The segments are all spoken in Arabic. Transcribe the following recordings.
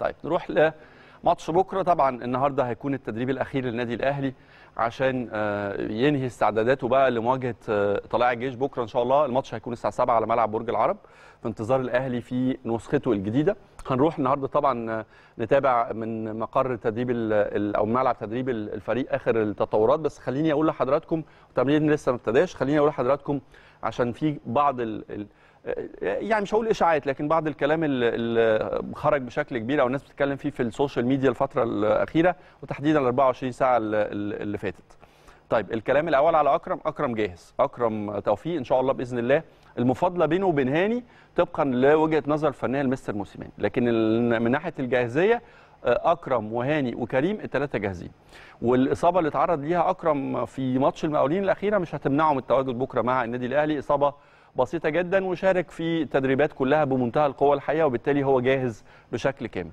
طيب نروح لماتش بكره طبعا النهارده هيكون التدريب الاخير للنادي الاهلي عشان آه، ينهي استعداداته بقى لمواجهه آه، طلائع الجيش بكره ان شاء الله الماتش هيكون الساعه 7 على ملعب برج العرب في انتظار الاهلي في نسخته الجديده هنروح النهارده طبعا آه، نتابع من مقر تدريب او ملعب تدريب الفريق اخر التطورات بس خليني اقول لحضراتكم التمرين لسه ما ابتداش خليني اقول لحضراتكم عشان في بعض ال... يعني مش هقول اشاعات لكن بعض الكلام اللي خرج بشكل كبير او الناس بتتكلم فيه في السوشيال ميديا الفتره الاخيره وتحديدا ال 24 ساعه اللي فاتت. طيب الكلام الاول على اكرم اكرم جاهز اكرم توفيق ان شاء الله باذن الله المفاضله بينه وبين هاني طبقا لوجهه نظر الفنيه لمستر موسيمان لكن من ناحيه الجاهزيه آه، اكرم وهاني وكريم الثلاثه جاهزين والاصابه اللي اتعرض ليها اكرم في ماتش المقاولين الاخيره مش هتمنعه من التواجد بكره مع النادي الاهلي اصابه بسيطه جدا وشارك في تدريبات كلها بمنتهى القوه الحقيقه وبالتالي هو جاهز بشكل كامل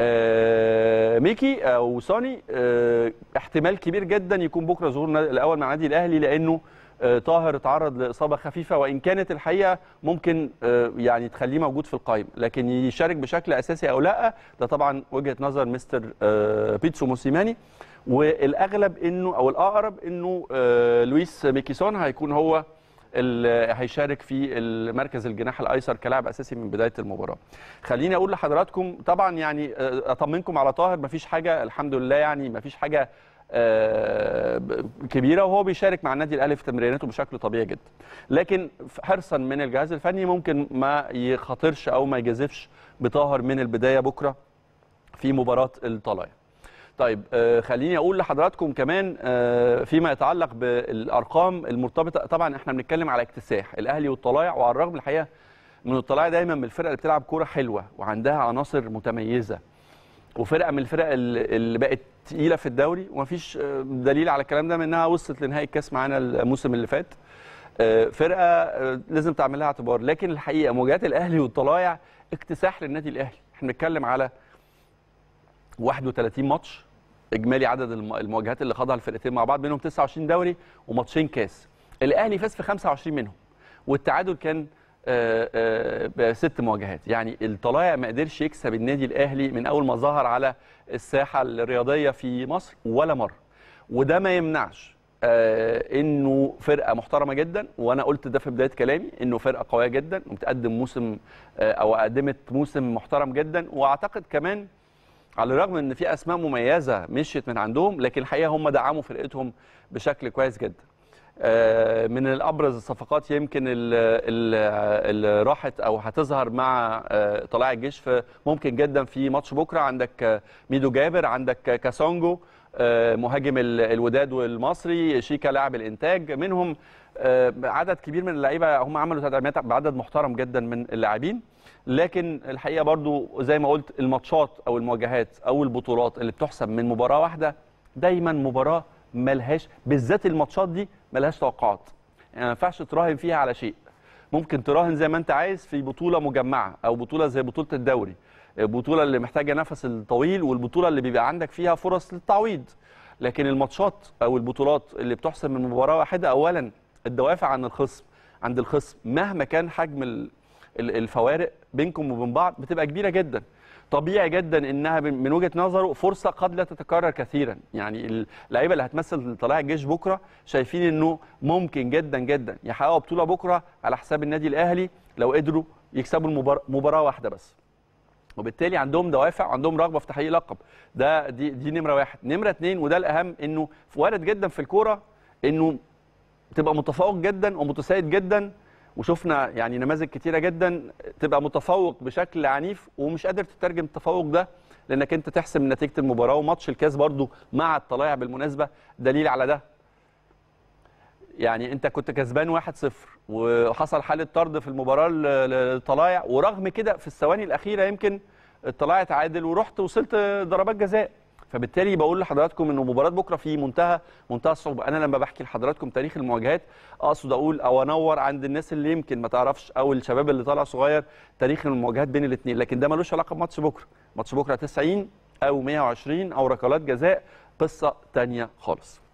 آه، ميكي او سوني آه، احتمال كبير جدا يكون بكره ظهور الاول مع النادي الاهلي لانه آه، طاهر اتعرض لاصابه خفيفه وان كانت الحقيقه ممكن يعني تخليه موجود في القائمه لكن يشارك بشكل اساسي او لا ده طبعا وجهه نظر مستر بيتسو موسيماني والاغلب انه او الاقرب انه لويس ميكيسون هيكون هو اللي هيشارك في المركز الجناح الايسر كلاعب اساسي من بدايه المباراه خليني اقول لحضراتكم طبعا يعني آه، اطمنكم على طاهر مفيش حاجه الحمد لله يعني مفيش حاجه آه، كبيره وهو بيشارك مع النادي الاهلي في تمريناته بشكل طبيعي جدا لكن حرصا من الجهاز الفني ممكن ما يخاطرش او ما يجازفش بطاهر من البدايه بكره في مباراه الطلايه طيب آه، خليني اقول لحضراتكم كمان آه، فيما يتعلق بالارقام المرتبطه طبعا احنا بنتكلم على اكتساح الاهلي والطلايع وعلى الرغم الحقيقه من الطلايع دايما من الفرق اللي بتلعب كوره حلوه وعندها عناصر متميزه وفرقه من الفرق اللي بقت تقيله في الدوري ومفيش آه، دليل على الكلام ده من انها وصلت لنهائي الكاس معانا الموسم اللي فات فرقه لازم تعمل لها اعتبار لكن الحقيقه مواجهات الاهلي والطلايع اكتساح للنادي الاهلي احنا بنتكلم على 31 ماتش اجمالي عدد المواجهات اللي خاضها الفرقتين مع بعض منهم 29 دوري وماتشين كاس الاهلي فاز في 25 منهم والتعادل كان آه، آه، بست مواجهات يعني الطلايع ما قدرش يكسب النادي الاهلي من اول ما ظهر على الساحه الرياضيه في مصر ولا مره وده ما يمنعش آه، انه فرقه محترمه جدا وانا قلت ده في بدايه كلامي انه فرقه قويه جدا وبتقدم موسم او قدمت موسم محترم جدا واعتقد كمان على الرغم ان في اسماء مميزه مشيت من عندهم لكن الحقيقه هم دعموا فرقتهم بشكل كويس جدا آه، من الابرز الصفقات يمكن اللي راحت او هتظهر مع آه، طلائع الجيش ممكن جدا في ماتش بكره عندك آه، ميدو جابر عندك كاسونجو مهاجم الوداد والمصري شيكا لاعب الانتاج منهم عدد كبير من اللعيبه هم عملوا تدعيمات بعدد محترم جدا من اللاعبين لكن الحقيقه برضو زي ما قلت الماتشات او المواجهات او البطولات اللي بتحسب من مباراه واحده دايما مباراه ملهاش بالذات الماتشات دي ملهاش توقعات يعني ما ينفعش تراهن فيها على شيء ممكن تراهن زي ما انت عايز في بطوله مجمعه او بطوله زي بطوله الدوري البطوله اللي محتاجه نفس الطويل والبطوله اللي بيبقى عندك فيها فرص للتعويض لكن الماتشات او البطولات اللي بتحسم من مباراه واحده اولا الدوافع عن الخصم عند الخصم مهما كان حجم الفوارق بينكم وبين بعض بتبقى كبيره جدا طبيعي جدا انها من وجهه نظره فرصه قد لا تتكرر كثيرا يعني اللعيبه اللي هتمثل طلائع الجيش بكره شايفين انه ممكن جدا جدا يحققوا بطوله بكره على حساب النادي الاهلي لو قدروا يكسبوا المباراه مباراه واحده بس وبالتالي عندهم دوافع وعندهم رغبه في تحقيق لقب ده دي دي نمره واحد نمره اثنين وده الاهم انه وارد جدا في الكوره انه تبقى متفوق جدا ومتسيد جدا وشفنا يعني نماذج كتيره جدا تبقى متفوق بشكل عنيف ومش قادر تترجم التفوق ده لانك انت تحسم نتيجه المباراه وماتش الكاس برضو مع الطلائع بالمناسبه دليل على ده يعني انت كنت كسبان 1-0 وحصل حاله طرد في المباراه للطلائع ورغم كده في الثواني الاخيره يمكن الطلائع تعادل ورحت وصلت ضربات جزاء فبالتالي بقول لحضراتكم انه مباراه بكره في منتهى منتهى الصعوبه انا لما بحكي لحضراتكم تاريخ المواجهات اقصد اقول او انور عند الناس اللي يمكن ما تعرفش او الشباب اللي طالع صغير تاريخ المواجهات بين الاثنين لكن ده ملوش علاقه بماتش بكره ماتش بكره 90 او 120 او ركلات جزاء قصه ثانيه خالص